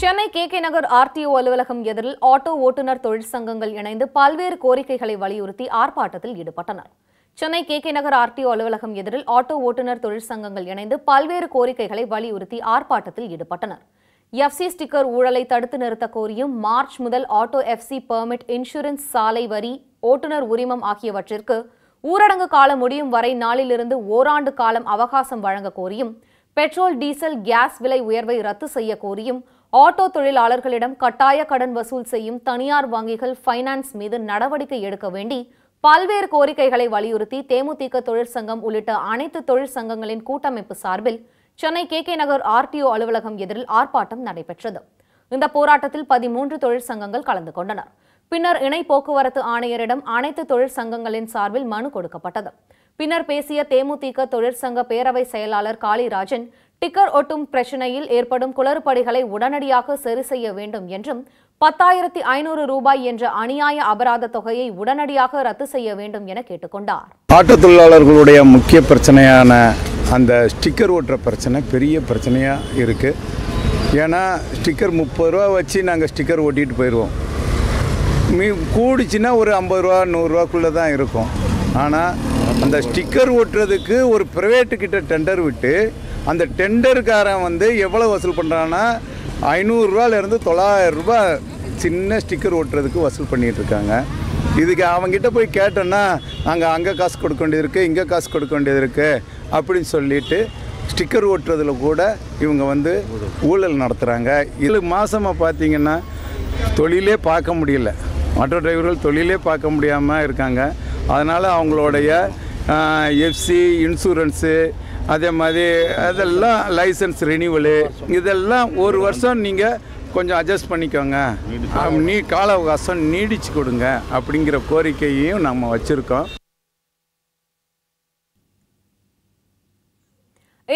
Chennai K K Nagar RTO அலுவலகம் எதிரில் auto ஓட்டுநர் தொழிற்சங்கங்கள் இணைந்து பல்வேறு கோரிக்கைகளை வலியுறுத்தி ஆர்ப்பாட்டத்தில் ஈடுபட்டனர் Chennai K K Nagar RTO அலுவலகம் எதிரில் ஆட்டோ ஓட்டுநர் தொழிற்சங்கங்கள் இணைந்து பல்வேறு கோரிக்கைகளை வலியுறுத்தி ஆர்ப்பாட்டத்தில் ஈடுபட்டனர் எஃப்சி ஸ்டிக்கர் ஊழலை தடுத்து நிறுத்த கோரியும் மார்ச் முதல் ஆட்டோ எஃப்சி பெர்மிட் இன்சூரன்ஸ் சாலை வரி ஓட்டுநர் உரிமம் ஆகியவற்றிற்கு ஊரடங்கு காலம் முடியும் வரை நாளிலிருந்து ஓராண்டு காலம் அவகாசம் வழங்க கோரியும் பெட்ரோல் டீசல் கேஸ் விலை உயர்வை ரத்து செய்ய கோரியும் ஆட்டோ தொழிலாளர்களிடம் கட்டாய கடன் வசூல் செய்யும் தனியார் வங்கிகள் ஃபைனான்ஸ் மீது நடவடிக்கை எடுக்க வேண்டி பல்வேறு கோரிக்கைகளை வலியுறுத்தி தேமுதிக தொழிற்சங்கம் உள்ளிட்ட அனைத்து தொழிற்சங்கங்களின் கூட்டமைப்பு சார்பில் Chennai K K Nagar RTO அலுவலகம் எதிரில் ஆர்ப்பாட்டம் நடைபெற்றது இந்த போராட்டத்தில் பதிமூன்று தொழிற்சங்கங்கள் கலந்து கொண்டனர் பின்னர் இணை போக்குவரத்து ஆணையரிடம் அனைத்து தொழிற்சங்கங்களின் சார்பில் மனு கொடுக்கப்பட்டது பின்னர் பேசிய தேமுதிக தொழிற்சங்க பேரவை செயலாளர் காளிராஜன் டிக்கர் ஒட்டும் பிரச்சினையில் ஏற்படும் குளறுபடிகளை உடனடியாக சரி செய்ய வேண்டும் என்றும் பத்தாயிரத்தி ஐநூறு ரூபாய் என்ற அநியாய அபராத தொகையை உடனடியாக ரத்து செய்ய வேண்டும் என கேட்டுக்கொண்டார் ஆட்டோ தொழிலாளர்களுடைய முக்கிய பிரச்சனையான அந்த ஸ்டிக்கர் ஓட்டுற பிரச்சனை பெரிய பிரச்சனையாக இருக்குது ஏன்னா ஸ்டிக்கர் முப்பது ரூபா வச்சு நாங்கள் ஸ்டிக்கர் ஓட்டிகிட்டு போயிடுவோம் மீ கூடிச்சுன்னா ஒரு ஐம்பது ரூபா நூறுரூவாக்குள்ளே தான் இருக்கும் ஆனால் அந்த ஸ்டிக்கர் ஒட்டுறதுக்கு ஒரு ப்ரைவேட்டுக்கிட்ட டெண்டர் விட்டு அந்த டெண்டருக்காரன் வந்து எவ்வளோ வசூல் பண்ணுறான்னா ஐநூறுரூவாலேருந்து தொள்ளாயிரரூபா சின்ன ஸ்டிக்கர் ஓட்டுறதுக்கு வசூல் பண்ணிகிட்டு இருக்காங்க இதுக்கு அவங்ககிட்ட போய் கேட்டோன்னா நாங்கள் அங்கே காசு கொடுக்க வேண்டியது இருக்குது இங்கே காசு கொடுக்க வேண்டியது இருக்குது அப்படின்னு சொல்லிட்டு ஸ்டிக்கர் ஓட்டுறதில் கூட இவங்க வந்து ஊழல் நடத்துகிறாங்க இதில் மாதமாக பார்த்தீங்கன்னா தொழிலே பார்க்க முடியல ஆட்டோ டிரைவர்கள் தொழிலே பார்க்க முடியாமல் இருக்காங்க அதனால் அவங்களுடைய எஃப்சி இன்சூரன்ஸு அதே மாதிரி அதெல்லாம் லைசன்ஸ் ரினியூவலு இதெல்லாம் ஒரு வருஷம் நீங்கள் கொஞ்சம் அட்ஜஸ்ட் பண்ணிக்கோங்க நீ கால அவகாசம் நீடிச்சு கொடுங்க அப்படிங்கிற கோரிக்கையையும் நம்ம வச்சுருக்கோம்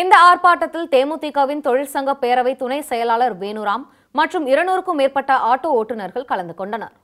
இந்த ஆர்ப்பாட்டத்தில் தேமுதிகவின் தொழிற்சங்க பேரவை துணை செயலாளர் வேணுராம் மற்றும் இருநூறுக்கும் மேற்பட்ட ஆட்டோ ஓட்டுநர்கள் கலந்து கொண்டனர்